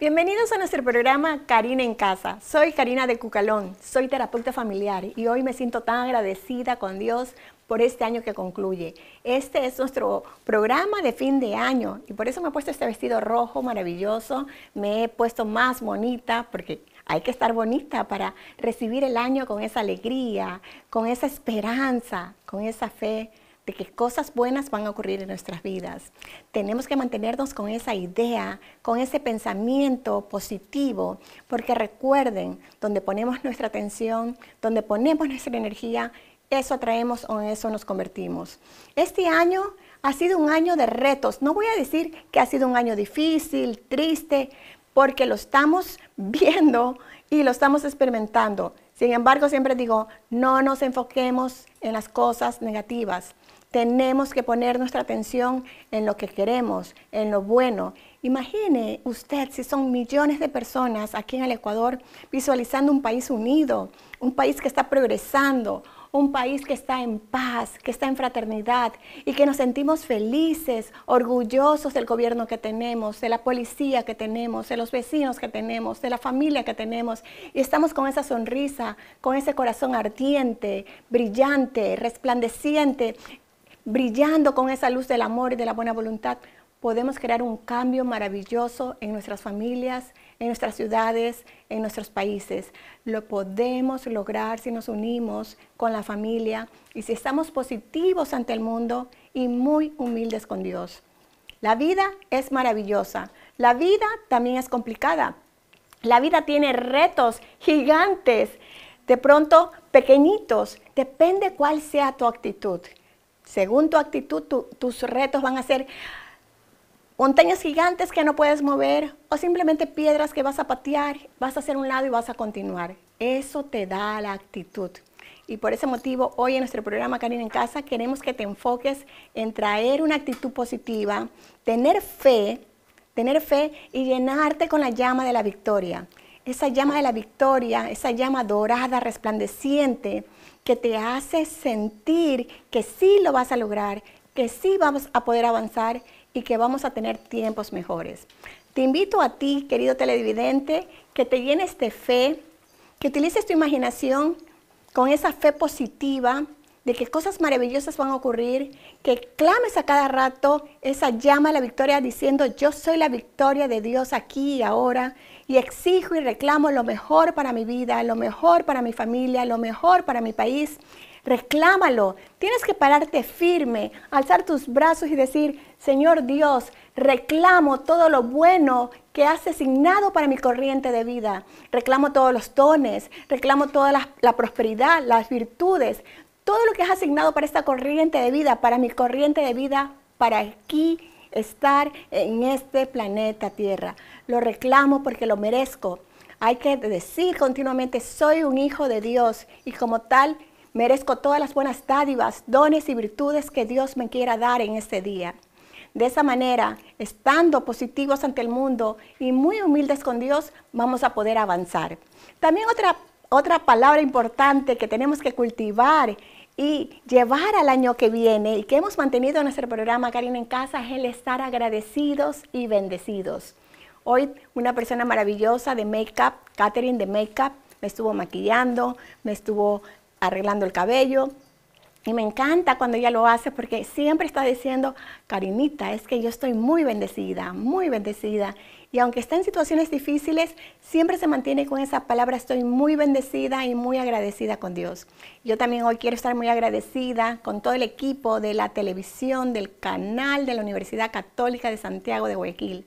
Bienvenidos a nuestro programa Karina en Casa. Soy Karina de Cucalón, soy terapeuta familiar y hoy me siento tan agradecida con Dios por este año que concluye. Este es nuestro programa de fin de año y por eso me he puesto este vestido rojo maravilloso, me he puesto más bonita porque hay que estar bonita para recibir el año con esa alegría, con esa esperanza, con esa fe que cosas buenas van a ocurrir en nuestras vidas. Tenemos que mantenernos con esa idea, con ese pensamiento positivo, porque recuerden, donde ponemos nuestra atención, donde ponemos nuestra energía, eso atraemos o en eso nos convertimos. Este año ha sido un año de retos. No voy a decir que ha sido un año difícil, triste, porque lo estamos viendo y lo estamos experimentando. Sin embargo, siempre digo, no nos enfoquemos en las cosas negativas. Tenemos que poner nuestra atención en lo que queremos, en lo bueno. Imagine usted si son millones de personas aquí en el Ecuador visualizando un país unido, un país que está progresando, un país que está en paz, que está en fraternidad y que nos sentimos felices, orgullosos del gobierno que tenemos, de la policía que tenemos, de los vecinos que tenemos, de la familia que tenemos. Y estamos con esa sonrisa, con ese corazón ardiente, brillante, resplandeciente brillando con esa luz del amor y de la buena voluntad, podemos crear un cambio maravilloso en nuestras familias, en nuestras ciudades, en nuestros países. Lo podemos lograr si nos unimos con la familia y si estamos positivos ante el mundo y muy humildes con Dios. La vida es maravillosa. La vida también es complicada. La vida tiene retos gigantes, de pronto pequeñitos. Depende cuál sea tu actitud. Según tu actitud, tus retos van a ser montañas gigantes que no puedes mover o simplemente piedras que vas a patear, vas a hacer un lado y vas a continuar. Eso te da la actitud. Y por ese motivo, hoy en nuestro programa Karina en Casa queremos que te enfoques en traer una actitud positiva, tener fe, tener fe y llenarte con la llama de la victoria. Esa llama de la victoria, esa llama dorada, resplandeciente, que te hace sentir que sí lo vas a lograr, que sí vamos a poder avanzar y que vamos a tener tiempos mejores. Te invito a ti, querido televidente, que te llenes de fe, que utilices tu imaginación con esa fe positiva de que cosas maravillosas van a ocurrir, que clames a cada rato esa llama a la victoria diciendo yo soy la victoria de Dios aquí y ahora, y exijo y reclamo lo mejor para mi vida, lo mejor para mi familia, lo mejor para mi país. Reclámalo. Tienes que pararte firme, alzar tus brazos y decir, Señor Dios, reclamo todo lo bueno que has asignado para mi corriente de vida. Reclamo todos los dones, reclamo toda la, la prosperidad, las virtudes, todo lo que has asignado para esta corriente de vida, para mi corriente de vida, para aquí estar en este planeta Tierra. Lo reclamo porque lo merezco. Hay que decir continuamente, soy un hijo de Dios y como tal merezco todas las buenas dádivas, dones y virtudes que Dios me quiera dar en este día. De esa manera, estando positivos ante el mundo y muy humildes con Dios, vamos a poder avanzar. También otra, otra palabra importante que tenemos que cultivar y llevar al año que viene y que hemos mantenido en nuestro programa Karina en Casa es el estar agradecidos y bendecidos. Hoy una persona maravillosa de make-up, Catherine de make-up, me estuvo maquillando, me estuvo arreglando el cabello. Y me encanta cuando ella lo hace porque siempre está diciendo, Karinita, es que yo estoy muy bendecida, muy bendecida y aunque está en situaciones difíciles, siempre se mantiene con esa palabra, estoy muy bendecida y muy agradecida con Dios. Yo también hoy quiero estar muy agradecida con todo el equipo de la televisión, del canal de la Universidad Católica de Santiago de Guayaquil.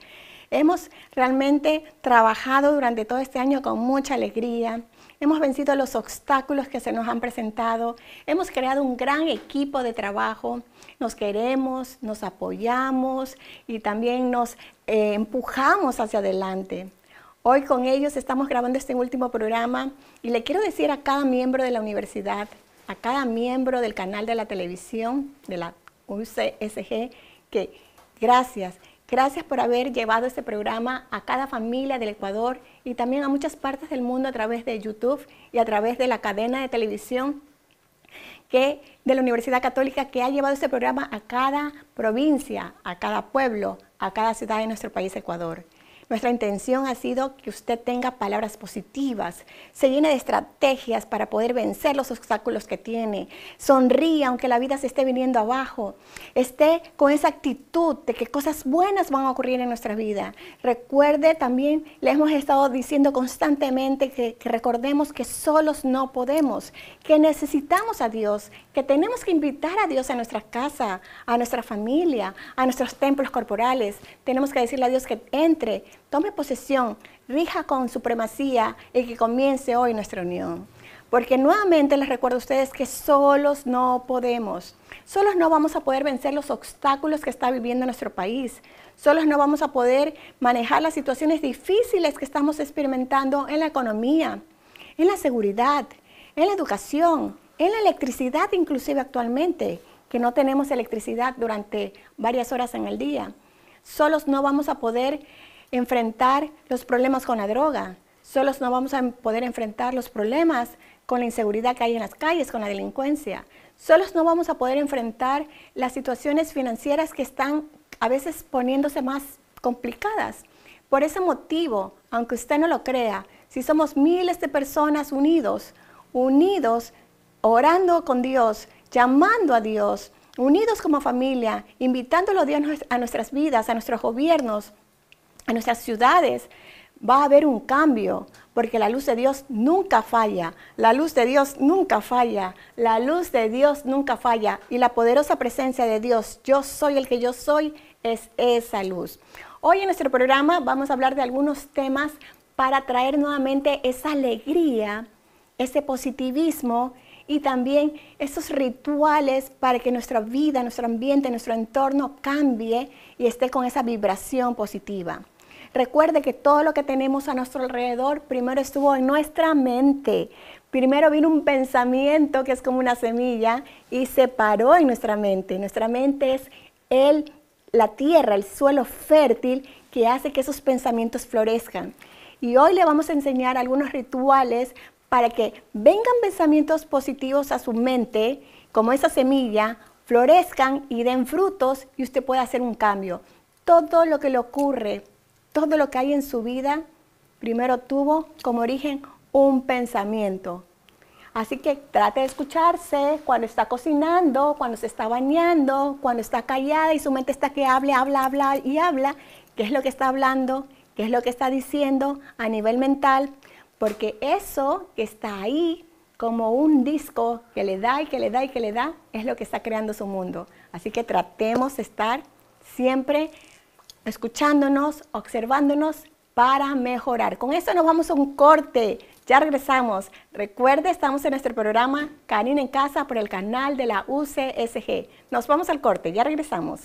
Hemos realmente trabajado durante todo este año con mucha alegría, hemos vencido los obstáculos que se nos han presentado, hemos creado un gran equipo de trabajo, nos queremos, nos apoyamos y también nos eh, empujamos hacia adelante. Hoy con ellos estamos grabando este último programa y le quiero decir a cada miembro de la universidad, a cada miembro del canal de la televisión, de la UCSG, que gracias, Gracias por haber llevado este programa a cada familia del Ecuador y también a muchas partes del mundo a través de YouTube y a través de la cadena de televisión que, de la Universidad Católica que ha llevado este programa a cada provincia, a cada pueblo, a cada ciudad de nuestro país Ecuador. Nuestra intención ha sido que usted tenga palabras positivas, se llene de estrategias para poder vencer los obstáculos que tiene, sonríe aunque la vida se esté viniendo abajo, esté con esa actitud de que cosas buenas van a ocurrir en nuestra vida. Recuerde también, le hemos estado diciendo constantemente que, recordemos que solos no podemos, que necesitamos a Dios, que tenemos que invitar a Dios a nuestra casa, a nuestra familia, a nuestros templos corporales. Tenemos que decirle a Dios que entre, tome posesión, rija con supremacía y que comience hoy nuestra unión. Porque nuevamente les recuerdo a ustedes que solos no podemos, solos no vamos a poder vencer los obstáculos que está viviendo nuestro país, solos no vamos a poder manejar las situaciones difíciles que estamos experimentando en la economía, en la seguridad, en la educación, en la electricidad inclusive actualmente, que no tenemos electricidad durante varias horas en el día. Solos no vamos a poder enfrentar los problemas con la droga, solos no vamos a poder enfrentar los problemas con la inseguridad que hay en las calles, con la delincuencia. Solos no vamos a poder enfrentar las situaciones financieras que están a veces poniéndose más complicadas. Por ese motivo, aunque usted no lo crea, si somos miles de personas unidos, unidos, orando con Dios, llamando a Dios, unidos como familia, invitándolo a Dios a nuestras vidas, a nuestros gobiernos, en nuestras ciudades va a haber un cambio, porque la luz de Dios nunca falla, la luz de Dios nunca falla, la luz de Dios nunca falla, y la poderosa presencia de Dios, yo soy el que yo soy, es esa luz. Hoy en nuestro programa vamos a hablar de algunos temas para traer nuevamente esa alegría, ese positivismo y también esos rituales para que nuestra vida, nuestro ambiente, nuestro entorno cambie y esté con esa vibración positiva. Recuerde que todo lo que tenemos a nuestro alrededor primero estuvo en nuestra mente. Primero vino un pensamiento que es como una semilla y se paró en nuestra mente. Nuestra mente es el, la tierra, el suelo fértil que hace que esos pensamientos florezcan. Y hoy le vamos a enseñar algunos rituales para que vengan pensamientos positivos a su mente, como esa semilla, florezcan y den frutos y usted pueda hacer un cambio. Todo lo que le ocurre todo lo que hay en su vida primero tuvo como origen un pensamiento. Así que trate de escucharse cuando está cocinando, cuando se está bañando, cuando está callada y su mente está que hable, habla, habla y habla. ¿Qué es lo que está hablando? ¿Qué es lo que está diciendo a nivel mental? Porque eso que está ahí como un disco que le da y que le da y que le da, es lo que está creando su mundo. Así que tratemos de estar siempre escuchándonos, observándonos para mejorar. Con esto nos vamos a un corte. Ya regresamos. Recuerde, estamos en nuestro programa Karina en Casa por el canal de la UCSG. Nos vamos al corte, ya regresamos.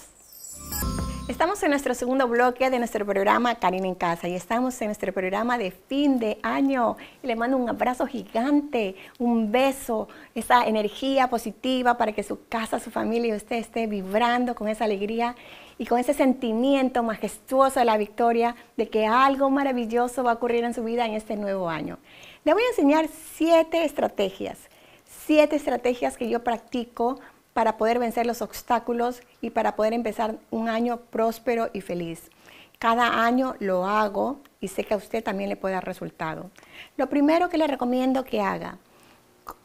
Estamos en nuestro segundo bloque de nuestro programa Karina en Casa y estamos en nuestro programa de fin de año. le mando un abrazo gigante, un beso, esa energía positiva para que su casa, su familia y usted esté vibrando con esa alegría y con ese sentimiento majestuoso de la victoria de que algo maravilloso va a ocurrir en su vida en este nuevo año. Le voy a enseñar siete estrategias, siete estrategias que yo practico para poder vencer los obstáculos y para poder empezar un año próspero y feliz. Cada año lo hago y sé que a usted también le puede dar resultado. Lo primero que le recomiendo que haga,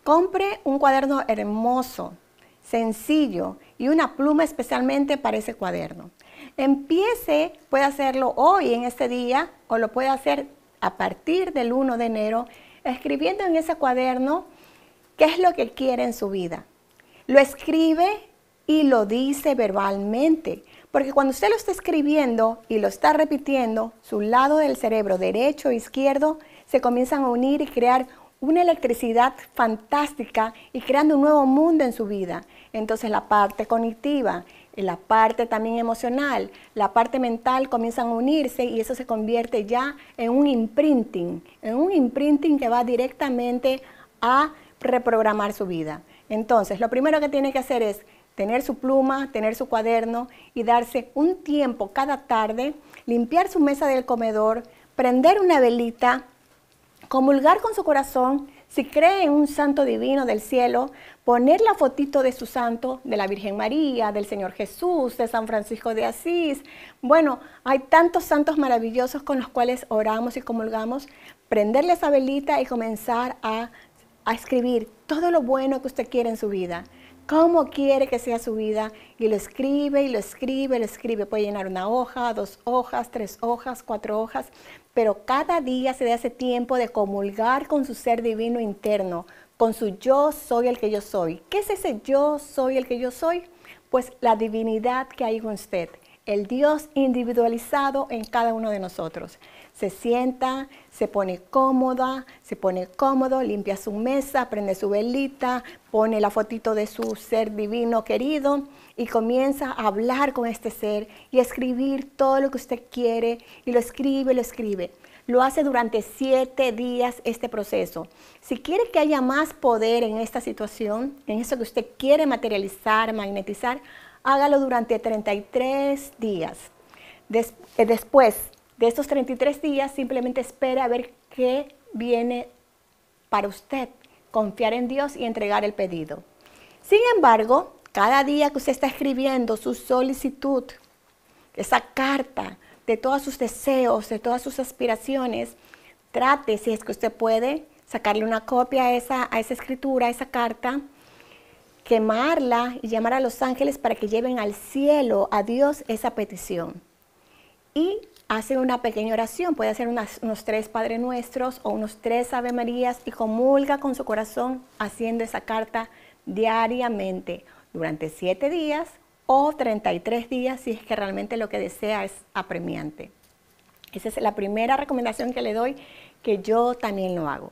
compre un cuaderno hermoso sencillo y una pluma especialmente para ese cuaderno. Empiece, puede hacerlo hoy en este día o lo puede hacer a partir del 1 de enero, escribiendo en ese cuaderno qué es lo que quiere en su vida. Lo escribe y lo dice verbalmente, porque cuando usted lo está escribiendo y lo está repitiendo, su lado del cerebro derecho e izquierdo se comienzan a unir y crear una electricidad fantástica y creando un nuevo mundo en su vida. Entonces la parte cognitiva, la parte también emocional, la parte mental comienzan a unirse y eso se convierte ya en un imprinting, en un imprinting que va directamente a reprogramar su vida. Entonces, lo primero que tiene que hacer es tener su pluma, tener su cuaderno y darse un tiempo cada tarde, limpiar su mesa del comedor, prender una velita comulgar con su corazón, si cree en un santo divino del cielo, poner la fotito de su santo, de la Virgen María, del Señor Jesús, de San Francisco de Asís. Bueno, hay tantos santos maravillosos con los cuales oramos y comulgamos. Prenderle esa velita y comenzar a, escribir todo lo bueno que usted quiere en su vida cómo quiere que sea su vida y lo escribe y lo escribe, lo escribe. Puede llenar una hoja, dos hojas, tres hojas, cuatro hojas pero cada día se da ese tiempo de comulgar con su ser divino interno, con su yo soy el que yo soy. ¿Qué es ese yo soy el que yo soy? Pues la divinidad que hay en usted, el Dios individualizado en cada uno de nosotros. Se sienta, se pone cómoda, se pone cómodo, limpia su mesa, prende su velita, pone la fotito de su ser divino querido y comienza a hablar con este ser y a escribir todo lo que usted quiere y lo escribe, lo escribe. Lo hace durante siete días este proceso. Si quiere que haya más poder en esta situación, en eso que usted quiere materializar, magnetizar, hágalo durante 33 días. Eh, después de estos 33 días, simplemente espera a ver qué viene para usted. Confiar en Dios y entregar el pedido. Sin embargo, cada día que usted está escribiendo su solicitud, esa carta de todos sus deseos, de todas sus aspiraciones, trate, si es que usted puede, sacarle una copia a esa, escritura, a esa carta, quemarla y llamar a los ángeles para que lleven al cielo, a Dios, esa petición. Y hace una pequeña oración, puede hacer unos tres Padre Nuestros o unos tres Ave Marías y comulga con su corazón haciendo esa carta diariamente durante 7 días o 33 días si es que realmente lo que desea es apremiante. Esa es la primera recomendación que le doy, que yo también lo hago.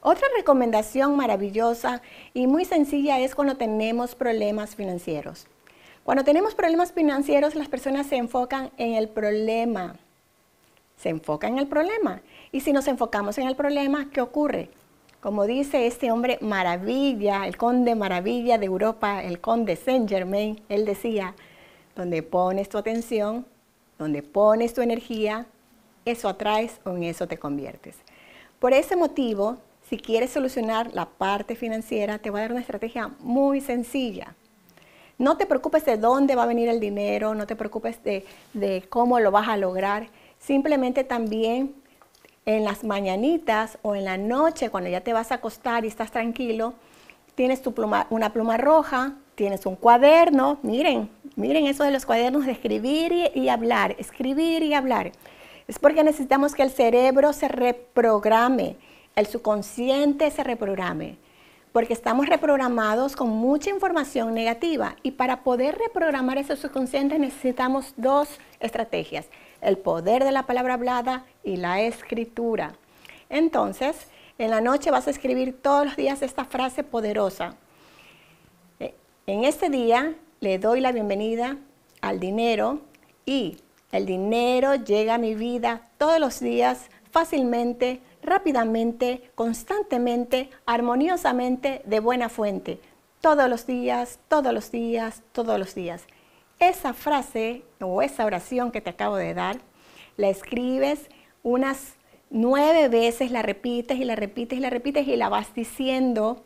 Otra recomendación maravillosa y muy sencilla es cuando tenemos problemas financieros. Cuando tenemos problemas financieros, las personas se enfocan en el problema. Se enfocan en el problema. Y si nos enfocamos en el problema, ¿qué ocurre? Como dice este hombre maravilla, el conde maravilla de Europa, el conde Saint Germain, él decía, donde pones tu atención, donde pones tu energía, eso atraes o en eso te conviertes. Por ese motivo, si quieres solucionar la parte financiera, te voy a dar una estrategia muy sencilla. No te preocupes de dónde va a venir el dinero, no te preocupes de, de cómo lo vas a lograr. Simplemente también en las mañanitas o en la noche, cuando ya te vas a acostar y estás tranquilo, tienes tu pluma, una pluma roja, tienes un cuaderno, miren, miren eso de los cuadernos de escribir y, y hablar, escribir y hablar. Es porque necesitamos que el cerebro se reprograme, el subconsciente se reprograme, porque estamos reprogramados con mucha información negativa y para poder reprogramar ese subconsciente necesitamos dos estrategias el poder de la palabra hablada y la escritura. Entonces, en la noche vas a escribir todos los días esta frase poderosa. Eh, en este día le doy la bienvenida al dinero y el dinero llega a mi vida todos los días fácilmente, rápidamente, constantemente, armoniosamente, de buena fuente. Todos los días, todos los días, todos los días. Esa frase o esa oración que te acabo de dar, la escribes unas nueve veces, la repites y la repites y la repites y la vas diciendo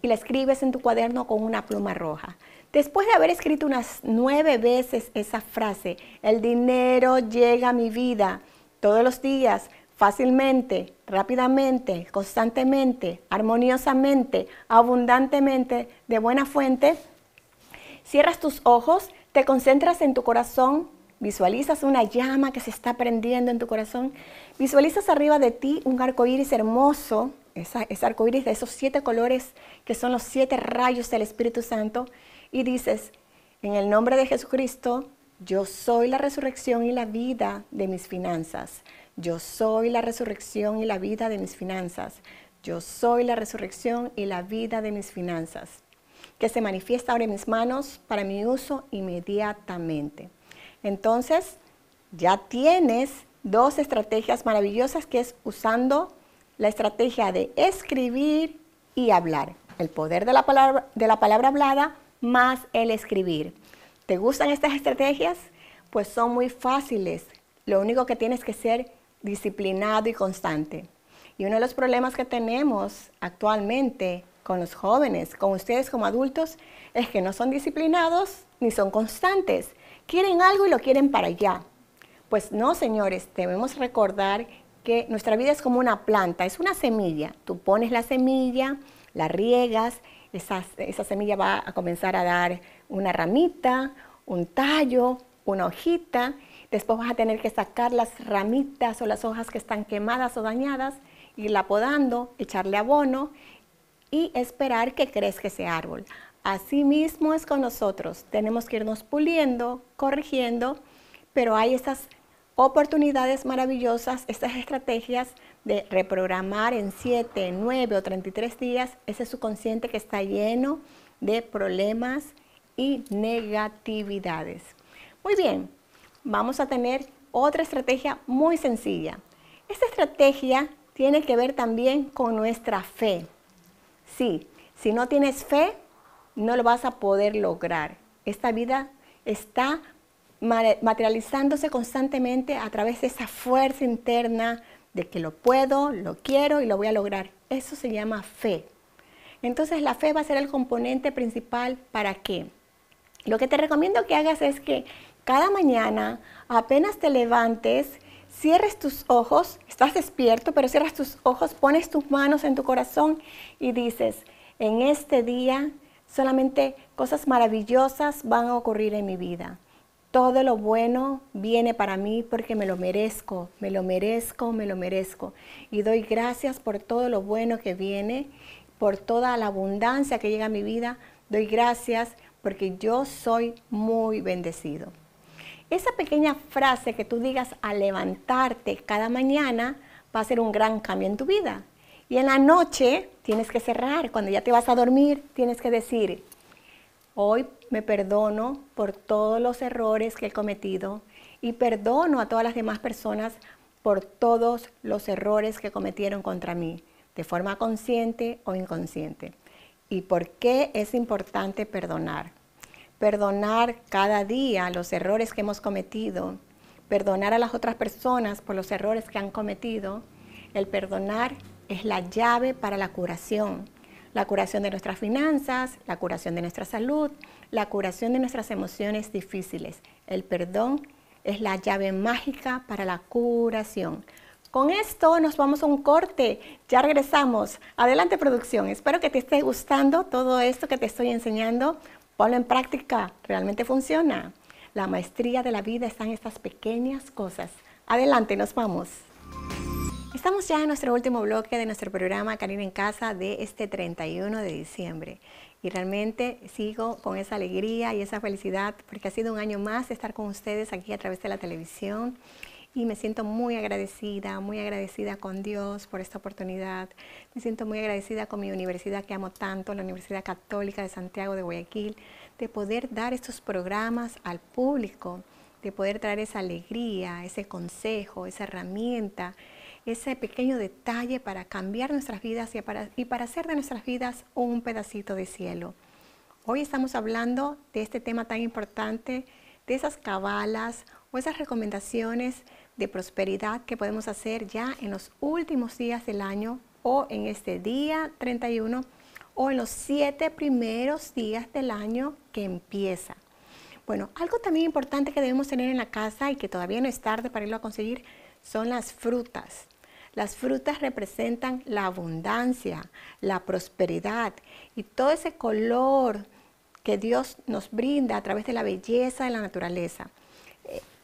y la escribes en tu cuaderno con una pluma roja. Después de haber escrito unas nueve veces esa frase, el dinero llega a mi vida todos los días, fácilmente, rápidamente, constantemente, armoniosamente, abundantemente, de buena fuente, cierras tus ojos te concentras en tu corazón, visualizas una llama que se está prendiendo en tu corazón, visualizas arriba de ti un arco iris hermoso, ese arco iris de esos siete colores que son los siete rayos del Espíritu Santo, y dices: En el nombre de Jesucristo, yo soy la resurrección y la vida de mis finanzas. Yo soy la resurrección y la vida de mis finanzas. Yo soy la resurrección y la vida de mis finanzas que se manifiesta ahora en mis manos para mi uso inmediatamente. Entonces, ya tienes dos estrategias maravillosas que es usando la estrategia de escribir y hablar. El poder de la palabra, hablada más el escribir. ¿Te gustan estas estrategias? Pues son muy fáciles. Lo único que tienes que ser disciplinado y constante. Y uno de los problemas que tenemos actualmente con los jóvenes, con ustedes como adultos, es que no son disciplinados ni son constantes. Quieren algo y lo quieren para allá. Pues no, señores, debemos recordar que nuestra vida es como una planta, es una semilla. Tú pones la semilla, la riegas, esa, esa semilla va a comenzar a dar una ramita, un tallo, una hojita. Después vas a tener que sacar las ramitas o las hojas que están quemadas o dañadas, irla podando, echarle abono y esperar que crezca ese árbol. Así mismo es con nosotros. Tenemos que irnos puliendo, corrigiendo, pero hay estas oportunidades maravillosas, estas estrategias de reprogramar en 7, 9 o 33 días ese subconsciente que está lleno de problemas y negatividades. Muy bien, vamos a tener otra estrategia muy sencilla. Esta estrategia tiene que ver también con nuestra fe. Sí, si no tienes fe, no lo vas a poder lograr. Esta vida está materializándose constantemente a través de esa fuerza interna de que lo puedo, lo quiero y lo voy a lograr. Eso se llama fe. Entonces la fe va a ser el componente principal para qué. Lo que te recomiendo que hagas es que cada mañana, apenas te levantes, cierres tus ojos, estás despierto, pero cierras tus ojos, pones tus manos en tu corazón y dices, en este día solamente cosas maravillosas van a ocurrir en mi vida. Todo lo bueno viene para mí porque me lo merezco, me lo merezco, me lo merezco. Y doy gracias por todo lo bueno que viene, por toda la abundancia que llega a mi vida. Doy gracias porque yo soy muy bendecido. Esa pequeña frase que tú digas al levantarte cada mañana va a ser un gran cambio en tu vida. Y en la noche tienes que cerrar, cuando ya te vas a dormir, tienes que decir, hoy me perdono por todos los errores que he cometido y perdono a todas las demás personas por todos los errores que cometieron contra mí, de forma consciente o inconsciente. ¿Y por qué es importante perdonar? perdonar cada día los errores que hemos cometido, perdonar a las otras personas por los errores que han cometido. El perdonar es la llave para la curación, la curación de nuestras finanzas, la curación de nuestra salud, la curación de nuestras emociones difíciles. El perdón es la llave mágica para la curación. Con esto nos vamos a un corte, ya regresamos. Adelante producción, espero que te esté gustando todo esto que te estoy enseñando ponlo en práctica, realmente funciona. La maestría de la vida está en estas pequeñas cosas. Adelante, nos vamos. Estamos ya en nuestro último bloque de nuestro programa Karina en Casa de este 31 de diciembre. Y realmente sigo con esa alegría y esa felicidad porque ha sido un año más estar con ustedes aquí a través de la televisión y me siento muy agradecida, muy agradecida con Dios por esta oportunidad. Me siento muy agradecida con mi universidad que amo tanto, la Universidad Católica de Santiago de Guayaquil, de poder dar estos programas al público, de poder traer esa alegría, ese consejo, esa herramienta, ese pequeño detalle para cambiar nuestras vidas y para, y para hacer de nuestras vidas un pedacito de cielo. Hoy estamos hablando de este tema tan importante, de esas cabalas o esas recomendaciones de prosperidad que podemos hacer ya en los últimos días del año o en este día 31 o en los siete primeros días del año que empieza. Bueno, algo también importante que debemos tener en la casa y que todavía no es tarde para irlo a conseguir son las frutas. Las frutas representan la abundancia, la prosperidad y todo ese color que Dios nos brinda a través de la belleza de la naturaleza.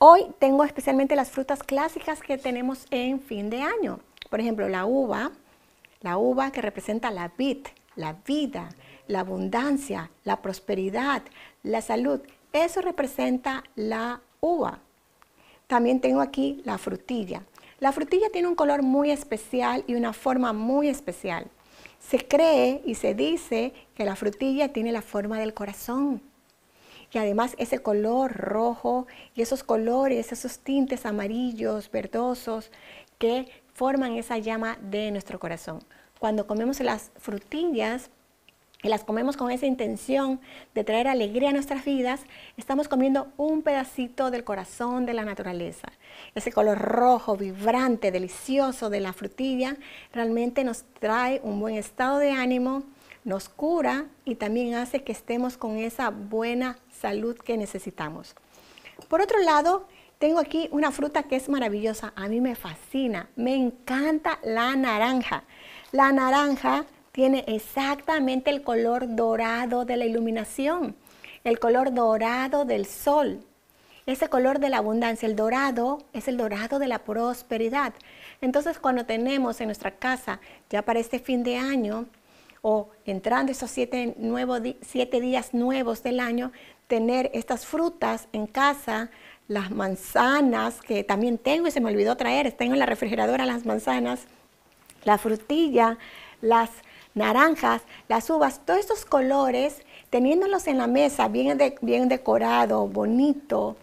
Hoy tengo especialmente las frutas clásicas que tenemos en fin de año. Por ejemplo, la uva, la uva que representa la vid, la vida, la abundancia, la prosperidad, la salud. Eso representa la uva. También tengo aquí la frutilla. La frutilla tiene un color muy especial y una forma muy especial. Se cree y se dice que la frutilla tiene la forma del corazón que además ese color rojo y esos colores, esos tintes amarillos, verdosos, que forman esa llama de nuestro corazón. Cuando comemos las frutillas, y las comemos con esa intención de traer alegría a nuestras vidas, estamos comiendo un pedacito del corazón de la naturaleza. Ese color rojo, vibrante, delicioso de la frutilla, realmente nos trae un buen estado de ánimo, nos cura y también hace que estemos con esa buena salud que necesitamos. Por otro lado, tengo aquí una fruta que es maravillosa, a mí me fascina, me encanta la naranja. La naranja tiene exactamente el color dorado de la iluminación, el color dorado del sol, ese color de la abundancia, el dorado es el dorado de la prosperidad. Entonces cuando tenemos en nuestra casa, ya para este fin de año, o entrando esos siete, días nuevos del año, tener estas frutas en casa, las manzanas, que también tengo y se me olvidó traer, tengo en la refrigeradora las manzanas, la frutilla, las naranjas, las uvas, todos estos colores, teniéndolos en la mesa bien, bien decorado, bonito,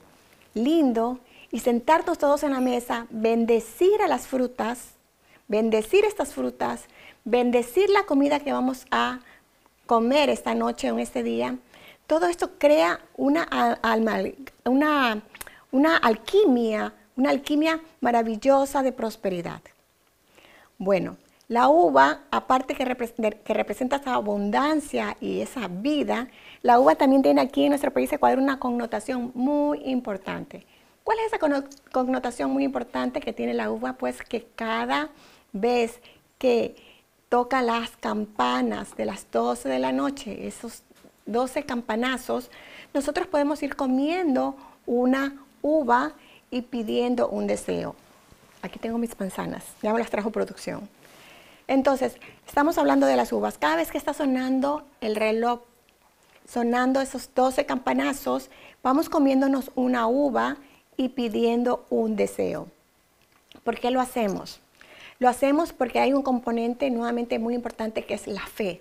lindo, y sentarnos todos en la mesa, bendecir a las frutas, bendecir estas frutas, bendecir la comida que vamos a comer esta noche o en este día, todo esto crea una, una alquimia, una alquimia maravillosa de prosperidad. Bueno, la uva, aparte que, que, representa esa abundancia y esa vida, la uva también tiene aquí en nuestro país Ecuador una connotación muy importante. ¿Cuál es esa connotación muy importante que tiene la uva? Pues que cada vez que toca las campanas de las 12 de la noche, esos 12 campanazos, nosotros podemos ir comiendo una uva y pidiendo un deseo. Aquí tengo mis manzanas, ya me las trajo producción. Entonces, estamos hablando de las uvas. Cada vez que está sonando el reloj, sonando esos 12 campanazos, vamos comiéndonos una uva y pidiendo un deseo. ¿Por qué lo hacemos? Lo hacemos porque hay un componente nuevamente muy importante que es la fe.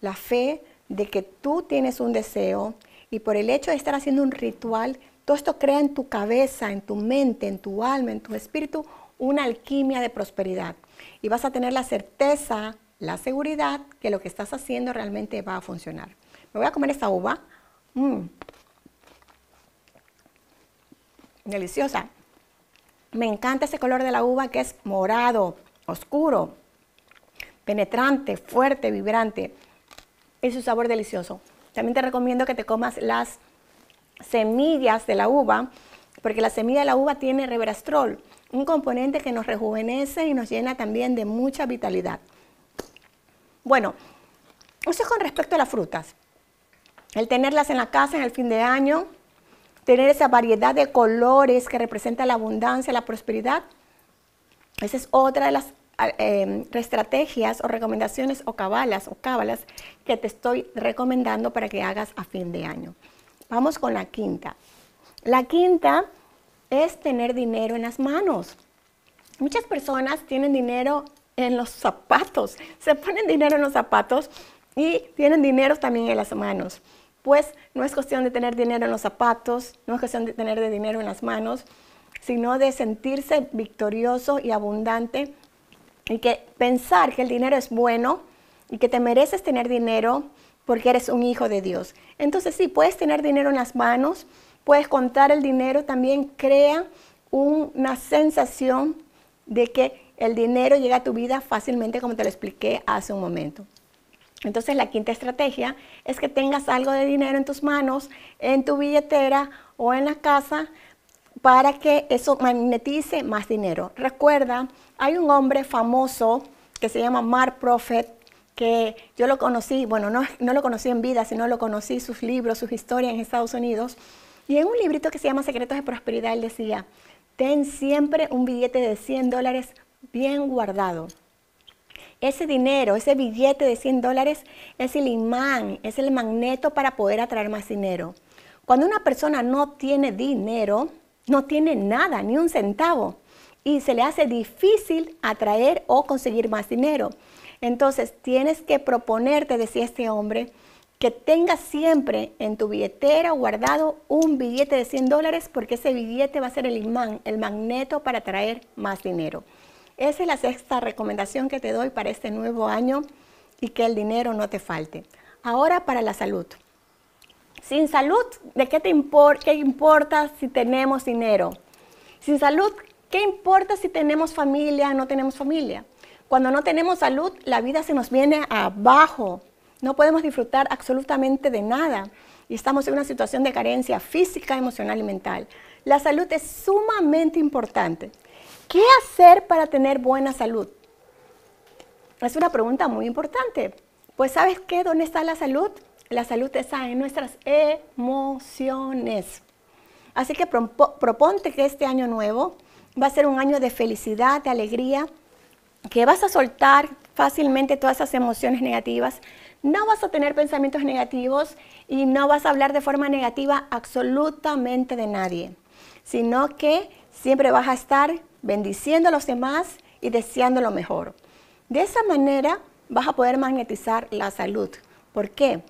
La fe de que tú tienes un deseo y por el hecho de estar haciendo un ritual, todo esto crea en tu cabeza, en tu mente, en tu alma, en tu espíritu, una alquimia de prosperidad. Y vas a tener la certeza, la seguridad que lo que estás haciendo realmente va a funcionar. Me voy a comer esta uva. Mm. Deliciosa. Me encanta ese color de la uva que es morado, oscuro, penetrante, fuerte, vibrante. Es un sabor delicioso. También te recomiendo que te comas las semillas de la uva, porque la semilla de la uva tiene reverastrol, un componente que nos rejuvenece y nos llena también de mucha vitalidad. Bueno, eso es con respecto a las frutas. El tenerlas en la casa en el fin de año tener esa variedad de colores que representa la abundancia, la prosperidad. Esa es otra de las ah, em, estrategias o recomendaciones o cabalas o cábalas que te estoy recomendando para que hagas a fin de año. Vamos con la quinta. La quinta es tener dinero en las manos. Muchas personas tienen dinero en los zapatos, se ponen dinero en los zapatos y tienen dinero también en las manos pues no es cuestión de tener dinero en los zapatos, no es cuestión de tener dinero en las manos, sino de sentirse victorioso y abundante y que pensar que el dinero es bueno y que te mereces tener dinero porque eres un hijo de Dios. Entonces sí, puedes tener dinero en las manos, puedes contar el dinero, también crea una sensación de que el dinero llega a tu vida fácilmente como te lo expliqué hace un momento. Entonces la quinta estrategia es que tengas algo de dinero en tus manos, en tu billetera o en la casa para que eso magnetice más dinero. Recuerda, hay un hombre famoso que se llama Mark Prophet, que yo lo conocí, bueno, no, no lo conocí en vida, sino lo conocí sus libros, sus historias en Estados Unidos. Y en un librito que se llama Secretos de Prosperidad, él decía, ten siempre un billete de 100 dólares bien guardado. Ese dinero, ese billete de 100 dólares es el imán, es el magneto para poder atraer más dinero. Cuando una persona no tiene dinero, no tiene nada, ni un centavo, y se le hace difícil atraer o conseguir más dinero. Entonces tienes que proponerte, decía este hombre, que tengas siempre en tu billetera guardado un billete de 100 dólares porque ese billete va a ser el imán, el magneto para atraer más dinero. Esa es la sexta recomendación que te doy para este nuevo año y que el dinero no te falte. Ahora para la salud. Sin salud, ¿de qué te qué importa si tenemos dinero? Sin salud, ¿qué importa si tenemos familia o no tenemos familia? Cuando no tenemos salud, la vida se nos viene abajo. No podemos disfrutar absolutamente de nada y estamos en una situación de carencia física, emocional y mental. La salud es sumamente importante. ¿Qué hacer para tener buena salud? Es una pregunta muy importante. Pues sabes qué, ¿dónde está la salud? La salud está en nuestras emociones. Así que proponte que este año nuevo va a ser un año de felicidad, de alegría, que vas a soltar fácilmente todas esas emociones negativas, no vas a tener pensamientos negativos y no vas a hablar de forma negativa absolutamente de nadie, sino que siempre vas a estar bendiciendo a los demás y deseando lo mejor. De esa manera vas a poder magnetizar la salud. ¿Por qué?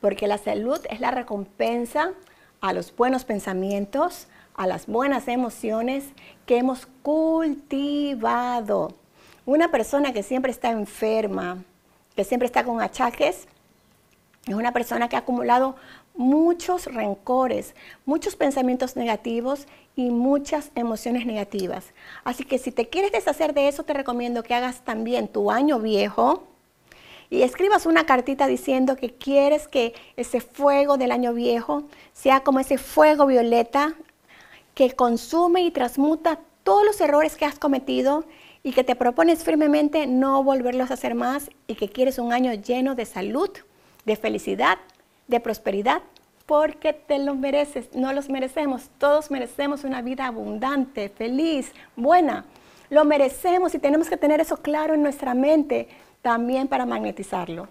Porque la salud es la recompensa a los buenos pensamientos, a las buenas emociones que hemos cultivado. Una persona que siempre está enferma, que siempre está con achaques, es una persona que ha acumulado muchos rencores, muchos pensamientos negativos y muchas emociones negativas. Así que si te quieres deshacer de eso, te recomiendo que hagas también tu año viejo y escribas una cartita diciendo que quieres que ese fuego del año viejo sea como ese fuego violeta que consume y transmuta todos los errores que has cometido y que te propones firmemente no volverlos a hacer más y que quieres un año lleno de salud, de felicidad de prosperidad, porque te lo mereces, no los merecemos, todos merecemos una vida abundante, feliz, buena. Lo merecemos y tenemos que tener eso claro en nuestra mente también para magnetizarlo.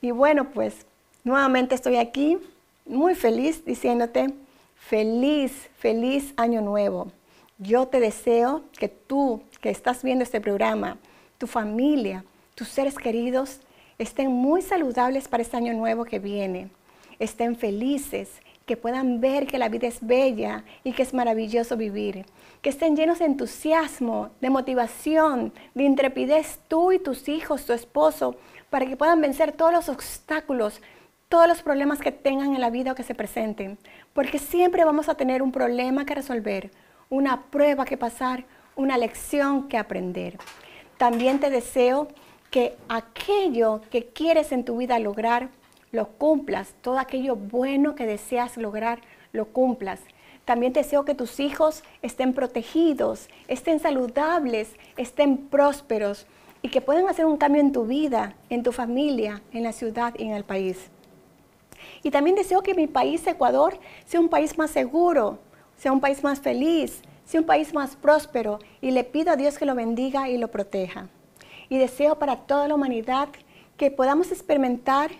Y bueno, pues nuevamente estoy aquí muy feliz diciéndote feliz, feliz año nuevo. Yo te deseo que tú que estás viendo este programa, tu familia, tus seres queridos, estén muy saludables para este año nuevo que viene, estén felices, que puedan ver que la vida es bella y que es maravilloso vivir, que estén llenos de entusiasmo, de motivación, de intrepidez tú y tus hijos, tu esposo, para que puedan vencer todos los obstáculos, todos los problemas que tengan en la vida o que se presenten, porque siempre vamos a tener un problema que resolver, una prueba que pasar, una lección que aprender. También te deseo que aquello que quieres en tu vida lograr, lo cumplas. Todo aquello bueno que deseas lograr, lo cumplas. También deseo que tus hijos estén protegidos, estén saludables, estén prósperos y que puedan hacer un cambio en tu vida, en tu familia, en la ciudad y en el país. Y también deseo que mi país, Ecuador, sea un país más seguro, sea un país más feliz, sea un país más próspero y le pido a Dios que lo bendiga y lo proteja y deseo para toda la humanidad que podamos experimentar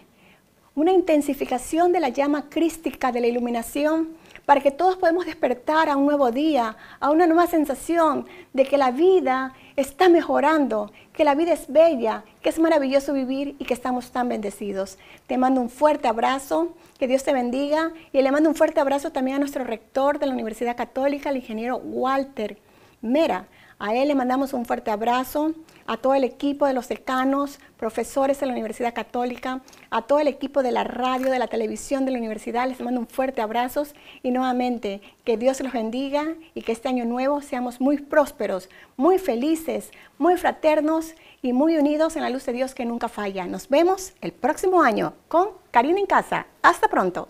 una intensificación de la llama crística de la iluminación para que todos podamos despertar a un nuevo día, a una nueva sensación de que la vida está mejorando, que la vida es bella, que es maravilloso vivir y que estamos tan bendecidos. Te mando un fuerte abrazo, que Dios te bendiga y le mando un fuerte abrazo también a nuestro rector de la Universidad Católica, el ingeniero Walter Mera, a él le mandamos un fuerte abrazo, a todo el equipo de los decanos, profesores de la Universidad Católica, a todo el equipo de la radio, de la televisión de la universidad, les mando un fuerte abrazo y nuevamente que Dios los bendiga y que este año nuevo seamos muy prósperos, muy felices, muy fraternos y muy unidos en la luz de Dios que nunca falla. Nos vemos el próximo año con Karina en casa. Hasta pronto.